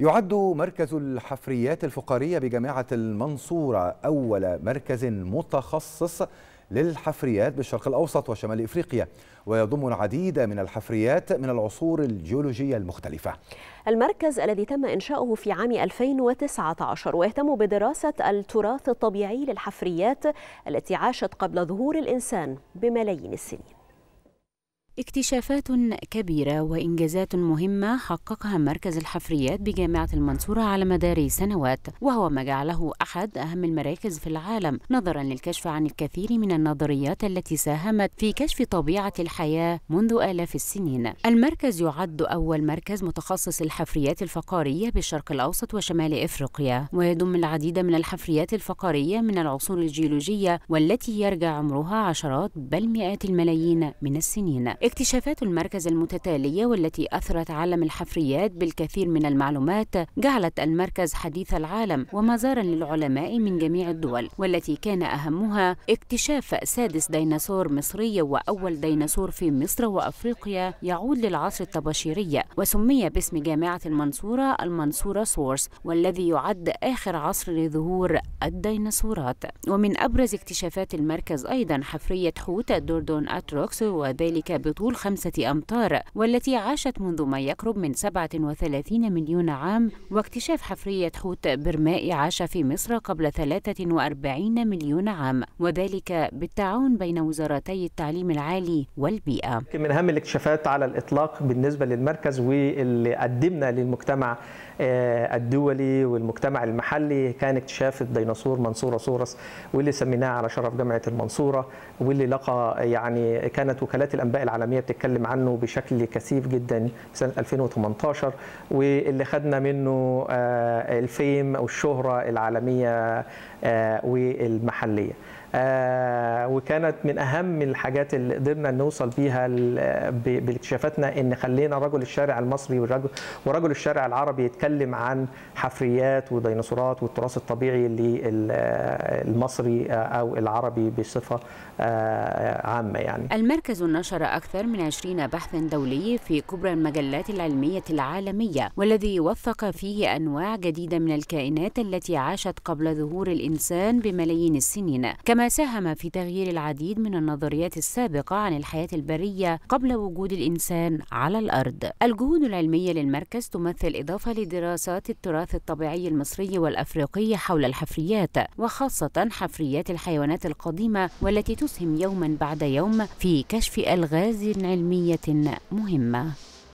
يعد مركز الحفريات الفقارية بجامعة المنصورة أول مركز متخصص للحفريات بالشرق الأوسط وشمال إفريقيا ويضم العديد من الحفريات من العصور الجيولوجية المختلفة المركز الذي تم إنشاؤه في عام 2019 ويهتم بدراسة التراث الطبيعي للحفريات التي عاشت قبل ظهور الإنسان بملايين السنين اكتشافات كبيرة وإنجازات مهمة حققها مركز الحفريات بجامعة المنصورة على مدار سنوات وهو ما جعله أحد أهم المراكز في العالم نظرا للكشف عن الكثير من النظريات التي ساهمت في كشف طبيعة الحياة منذ آلاف السنين المركز يعد أول مركز متخصص الحفريات الفقارية بالشرق الأوسط وشمال إفريقيا ويضم العديد من الحفريات الفقارية من العصور الجيولوجية والتي يرجع عمرها عشرات بل مئات الملايين من السنين اكتشافات المركز المتتالية والتي أثرت عالم الحفريات بالكثير من المعلومات جعلت المركز حديث العالم ومزارا للعلماء من جميع الدول والتي كان أهمها اكتشاف سادس ديناصور مصري وأول ديناصور في مصر وأفريقيا يعود للعصر الطباشيري وسمي باسم جامعة المنصورة المنصورة سورس والذي يعد آخر عصر لظهور الديناصورات ومن أبرز اكتشافات المركز أيضا حفرية حوت دوردون أتروكس وذلك بطول خمسة أمتار والتي عاشت منذ ما يقرب من 37 مليون عام واكتشاف حفرية حوت برمائي عاش في مصر قبل 43 مليون عام وذلك بالتعاون بين وزارتي التعليم العالي والبيئة من أهم الاكتشافات على الإطلاق بالنسبة للمركز واللي قدمنا للمجتمع آه، الدولي والمجتمع المحلي كان اكتشاف الديناصور منصورة سورس واللي سميناه على شرف جامعة المنصورة واللي لقى يعني كانت وكالات الأنباء العالمية العالميه بتتكلم عنه بشكل كثيف جدا سنه 2018 واللي خدنا منه آه، الفيم او الشهره العالميه آه، والمحليه آه، وكانت من اهم الحاجات اللي قدرنا نوصل بيها باكتشافاتنا ان خلينا رجل الشارع المصري ورجل, ورجل الشارع العربي يتكلم عن حفريات وديناصورات والتراث الطبيعي للمصري آه، او العربي بصفه آه، عامه يعني. المركز نشر اكثر من 20 بحث دولي في كبرى المجلات العلميه العالميه والذي وثق فيه انواع جديده من الكائنات التي عاشت قبل ظهور الانسان بملايين السنين كما ساهم في تغيير العديد من النظريات السابقة عن الحياة البرية قبل وجود الإنسان على الأرض الجهود العلمية للمركز تمثل إضافة لدراسات التراث الطبيعي المصري والأفريقي حول الحفريات وخاصة حفريات الحيوانات القديمة والتي تسهم يوما بعد يوم في كشف ألغاز علمية مهمة